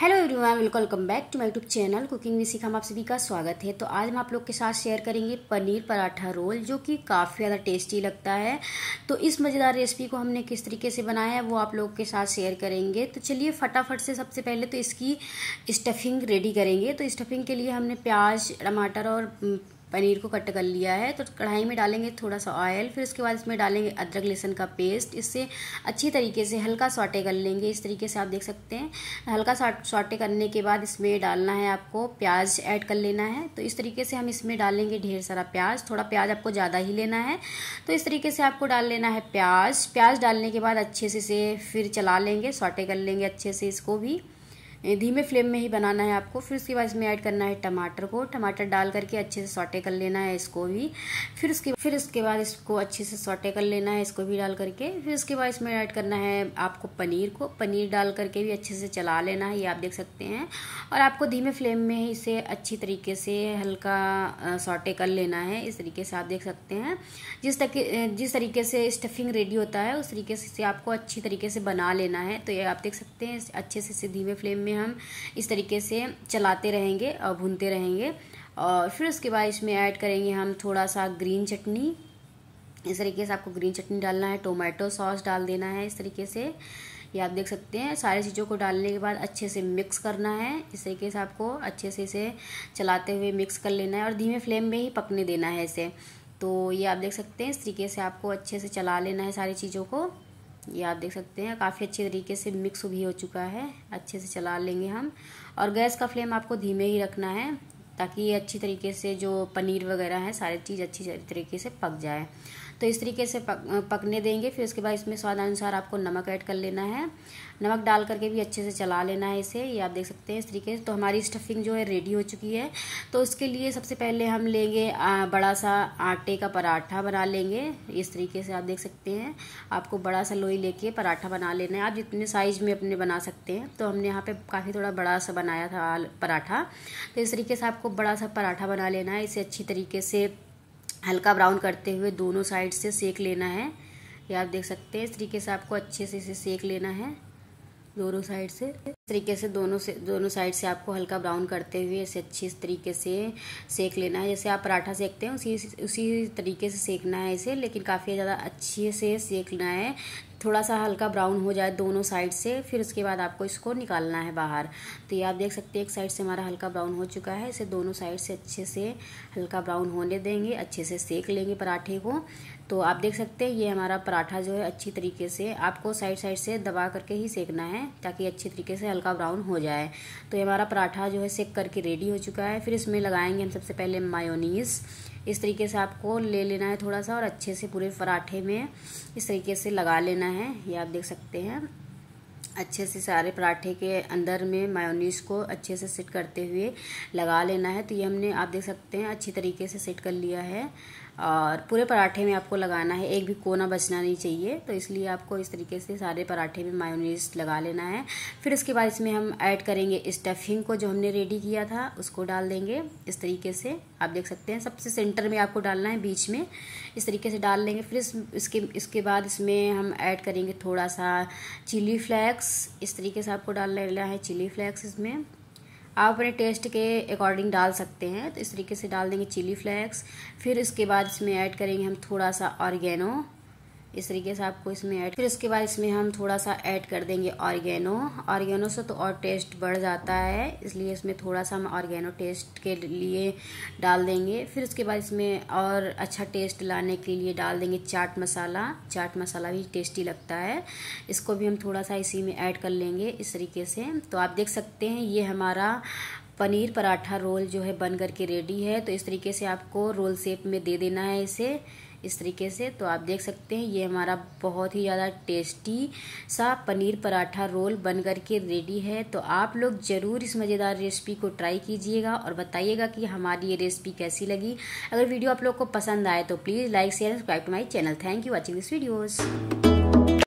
hello everyone welcome back to my YouTube channel cooking में सीखा हम आप सभी का स्वागत है तो आज हम आप लोग के साथ शेयर करेंगे पनीर पराठा रोल जो कि काफ़ी ज़्यादा टेस्टी लगता है तो इस मज़ेदार रेसिपी को हमने किस तरीके से बनाया है वो आप लोग के साथ शेयर करेंगे तो चलिए फटाफट से सबसे पहले तो इसकी स्टफिंग रेडी करेंगे तो स्टफिंग के लिए हमने प्याज टमाटर और पनीर को कट कर लिया है तो कढ़ाई में डालेंगे थोड़ा सा ऑयल फिर उसके बाद इसमें डालेंगे अदरक लहसुन का पेस्ट इससे अच्छी तरीके से हल्का सॉटे कर लेंगे इस तरीके से आप देख सकते हैं हल्का सॉटे करने के बाद इसमें डालना है आपको प्याज ऐड कर लेना है तो इस तरीके से हम इसमें डालेंगे ढेर सारा प्याज थोड़ा प्याज आपको ज़्यादा ही लेना है तो इस तरीके से आपको डाल लेना है प्याज प्याज डालने के बाद अच्छे से इसे फिर चला लेंगे सॉटे कर लेंगे अच्छे से इसको भी धीमे फ्लेम में ही बनाना है आपको फिर उसके बाद इसमें ऐड करना है टमाटर को टमाटर डाल करके अच्छे से सॉटे कर लेना है इसको भी फिर उसके फिर उसके बाद इसको अच्छे से सॉटे कर लेना है इसको भी डाल करके फिर उसके बाद इसमें ऐड करना है आपको पनीर को पनीर डाल करके भी अच्छे से चला लेना है ये आप देख सकते हैं और आपको धीमे फ्लेम में ही इसे अच्छी तरीके से हल्का सॉटे कर लेना है इस तरीके से आप देख सकते हैं जिस तक जिस तरीके से स्टफिंग रेडी होता है उस तरीके से आपको अच्छी तरीके से बना लेना है तो ये आप देख सकते हैं अच्छे से धीमे फ्लेम में में हम इस तरीके से चलाते रहेंगे और भूनते रहेंगे और फिर उसके बाद इसमें ऐड करेंगे हम थोड़ा सा ग्रीन चटनी इस तरीके से आपको ग्रीन चटनी डालना है टोमेटो सॉस डाल देना है इस तरीके से ये आप देख सकते हैं सारी चीज़ों को डालने के बाद अच्छे से मिक्स करना है इस तरीके से आपको अच्छे से इसे चलाते हुए मिक्स कर लेना है और धीमे फ्लेम में ही पकने देना है इसे तो ये आप देख सकते हैं इस तरीके से आपको अच्छे से चला लेना है सारी चीज़ों को ये आप देख सकते हैं काफ़ी अच्छे तरीके से मिक्स भी हो चुका है अच्छे से चला लेंगे हम और गैस का फ्लेम आपको धीमे ही रखना है ताकि ये अच्छी तरीके से जो पनीर वगैरह है सारी चीज़ अच्छी तरीके से पक जाए तो इस तरीके से पक पकने देंगे फिर उसके बाद इसमें स्वाद अनुसार आपको नमक ऐड कर लेना है नमक डाल करके भी अच्छे से चला लेना है इसे ये आप देख सकते हैं इस तरीके से तो हमारी स्टफिंग जो है रेडी हो चुकी है तो उसके लिए सबसे पहले हम लेंगे बड़ा सा आटे का पराठा बना लेंगे इस तरीके से आप देख सकते हैं आपको बड़ा सा लोई लेके पराठा बना लेना है आप जितने साइज़ में अपने बना सकते हैं तो हमने यहाँ पर काफ़ी थोड़ा बड़ा सा बनाया था पराठा तो इस तरीके से आपको बड़ा सा पराठा बना लेना है इसे अच्छी तरीके से हल्का ब्राउन करते हुए दोनों साइड से सेक लेना है ये आप देख सकते हैं इस तरीके से आपको अच्छे से इसे सेक लेना है दोनों साइड से इस तरीके से दोनों से दोनों साइड से आपको हल्का ब्राउन करते हुए इसे अच्छे इस तरीके से सेक लेना है जैसे आप पराठा सेकते हैं उसी उसी तरीके से सेकना है इसे लेकिन काफ़ी ज़्यादा अच्छे से सेकना है थोड़ा सा हल्का ब्राउन हो जाए दोनों साइड से फिर उसके बाद आपको इसको निकालना है बाहर तो ये आप देख सकते हैं एक साइड से हमारा हल्का ब्राउन हो चुका है इसे दोनों साइड से अच्छे से हल्का ब्राउन होने देंगे अच्छे से सेक लेंगे पराठे को तो आप देख सकते हैं ये हमारा पराठा जो है अच्छी तरीके से आपको साइड साइड से दबा करके ही सेकना है ताकि अच्छी तरीके से हल्का ब्राउन हो जाए तो ये हमारा पराठा जो है सेक करके रेडी हो चुका है फिर इसमें लगाएंगे हम सबसे पहले मायोनीस इस तरीके से आपको ले लेना है थोड़ा सा और अच्छे से पूरे पराठे में इस तरीके से लगा लेना है ये आप देख सकते हैं अच्छे से सारे पराठे के अंदर में मायोनीस को अच्छे से सेट करते हुए लगा लेना है तो ये हमने आप देख सकते हैं अच्छी तरीके से सेट कर लिया है और पूरे पराठे में आपको लगाना है एक भी कोना बचना नहीं चाहिए तो इसलिए आपको इस तरीके से सारे पराठे में मायोनीज लगा लेना है फिर उसके बाद इसमें हम ऐड करेंगे स्टफिंग को जो हमने रेडी किया था उसको डाल देंगे इस तरीके से आप देख सकते हैं सबसे सेंटर में आपको डालना है बीच में इस तरीके से डाल लेंगे फिर इसके इसके बाद इसमें हम ऐड करेंगे थोड़ा सा चिली फ्लैक्स इस तरीके से आपको डाल लेना है चिली फ्लैक्स इसमें आप अपने टेस्ट के अकॉर्डिंग डाल सकते हैं तो इस तरीके से डाल देंगे चिली फ्लेक्स फिर इसके बाद इसमें ऐड करेंगे हम थोड़ा सा ऑर्गेनो इस तरीके से आपको इसमें ऐड फिर उसके बाद इसमें हम थोड़ा सा ऐड कर देंगे ऑर्गेनो ऑर्गेनो से तो और टेस्ट बढ़ जाता है इसलिए इसमें थोड़ा सा हम ऑर्गेनो टेस्ट के लिए डाल देंगे फिर उसके बाद इसमें और अच्छा टेस्ट लाने के लिए डाल देंगे चाट मसाला चाट मसाला भी टेस्टी लगता है इसको भी हम थोड़ा सा इसी में ऐड कर लेंगे इस तरीके से तो आप देख सकते हैं ये हमारा पनीर पराठा रोल जो है बन करके रेडी है तो इस तरीके से आपको रोल शेप में दे देना है इसे इस तरीके से तो आप देख सकते हैं ये हमारा बहुत ही ज़्यादा टेस्टी सा पनीर पराठा रोल बन कर के रेडी है तो आप लोग ज़रूर इस मज़ेदार रेसिपी को ट्राई कीजिएगा और बताइएगा कि हमारी ये रेसिपी कैसी लगी अगर वीडियो आप लोग को पसंद आए तो please like share subscribe to my channel thank you watching this videos